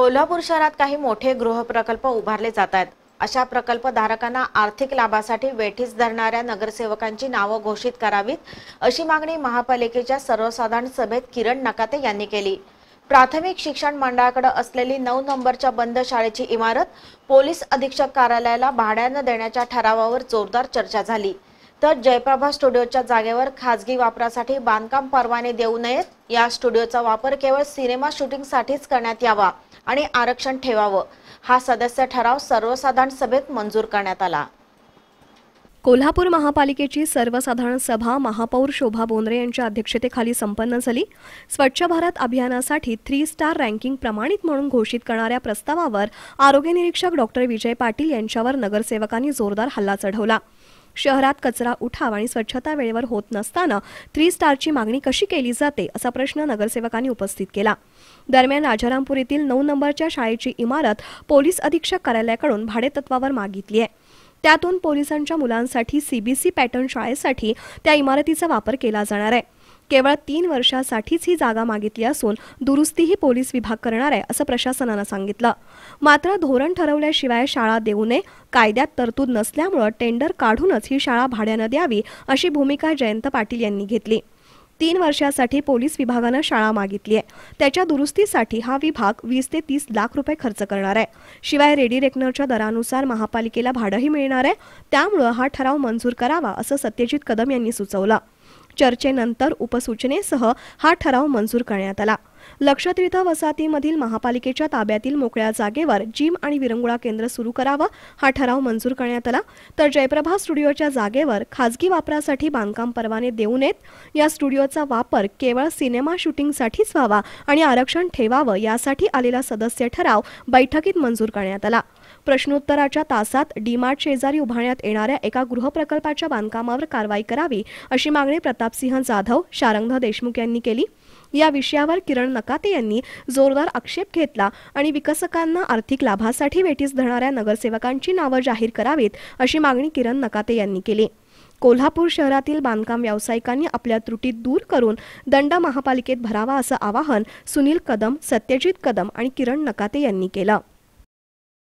कोल्हापूर शहरात काही मोठे गृहप्रकल्प उभारले जात आहेत अशा धारकांना आर्थिक लाभासाठी वेठीस धरणाऱ्या नगरसेवकांची नावं घोषित करावीत अशी मागणी महापालिकेच्या सर्वसाधारण सभेत किरण नकाते यांनी केली प्राथमिक शिक्षण मंडळाकडे असलेली नऊ नंबरच्या बंद शाळेची इमारत पोलीस अधीक्षक कार्यालयाला भाड्यानं देण्याच्या ठरावावर जोरदार चर्चा झाली तर जयप्रभा स्टुडिओच्या जागेवर खाजगी वापरासाठी बांधकाम परवाने देऊ नयेत या स्टुडिओचा वापर केवळ सिनेमा शूटिंगसाठीच करण्यात यावा आणि आरक्षण ठेवावं हा सदस्य ठराव सर्वसाधारण सभेत मंजूर करण्यात आला कोल्हापूर महापालिकेची सर्वसाधारण सभा महापौर शोभा बोंद्रे यांच्या अध्यक्षतेखाली संपन्न झाली स्वच्छ भारत अभियानासाठी थ्री स्टार रँकिंग प्रमाणित म्हणून घोषित करणाऱ्या प्रस्तावावर आरोग्य निरीक्षक डॉक्टर विजय पाटील यांच्यावर नगरसेवकांनी जोरदार हल्ला चढवला शहरात कचरा उठाव आणि स्वच्छता वेळेवर होत नसताना थ्री स्टारची मागणी कशी केली जाते असा प्रश्न नगरसेवकांनी उपस्थित केला दरम्यान राजारामपूर येथील नऊ नंबरच्या शाळेची इमारत पोलीस अधीक्षक कार्यालयाकडून भाडेतत्वावर मागितली आहे त्यातून पोलिसांच्या मुलांसाठी सीबीसी पॅटर्न शाळेसाठी त्या इमारतीचा वापर केला जाणार आहे केवळ तीन वर्षासाठीच ही जागा मागितली असून दुरुस्तीही पोलीस विभाग करणार आहे असं प्रशासनानं सांगितलं मात्र धोरण ठरवल्याशिवाय शाळा देऊ नये कायद्यात तरतूद नसल्यामुळं टेंडर काढूनच ही शाळा भाड्यानं द्यावी अशी भूमिका जयंत पाटील यांनी घेतली तीन वर्षासाठी पोलीस विभागानं शाळा मागितली आहे त्याच्या दुरुस्तीसाठी हा विभाग वीस ते तीस लाख रुपये खर्च करणार आहे शिवाय रेडी रेकनरच्या दरानुसार महापालिकेला भाडंही मिळणार आहे त्यामुळं हा ठराव मंजूर करावा असं सत्यजित कदम यांनी सुचवलं चर्चेनंतर उपसूचनेसह हा ठराव मंजूर करण्यात आला लक्षतीर्थ वसाहतीमधील महापालिकेच्या ताब्यातील मोकळ्या जागेवर जिम आणि विरंगुळा केंद्र सुरू करावं हा ठराव मंजूर करण्यात आला तर जयप्रभा स्टुडिओच्या जागेवर खाजगी वापरासाठी बांधकाम परवाने देऊ नयेत या स्टुडिओचा वापर केवळ सिनेमा शूटिंगसाठीच व्हावा आणि आरक्षण ठेवावं यासाठी आलेला सदस्य ठराव बैठकीत मंजूर करण्यात आला प्रश्नोत्तराच्या तासात डीमार्ट शेजारी उभारण्यात येणाऱ्या एका गृहप्रकल्पाच्या बांधकामावर कारवाई करावी अशी मागणी प्रतापसिंह जाधव शारंग देशमुख यांनी केली या विषयावर किरण नकाते यांनी जोरदार आक्षेप घेतला आणि विकसकांना आर्थिक लाभासाठी वेठीस धरणाऱ्या नगरसेवकांची नावं जाहीर करावीत अशी मागणी किरण नकाते यांनी केली कोल्हापूर शहरातील बांधकाम व्यावसायिकांनी आपल्या त्रुटी दूर करून दंड महापालिकेत भरावा असं आवाहन सुनील कदम सत्यजित कदम आणि किरण नकाते यांनी केलं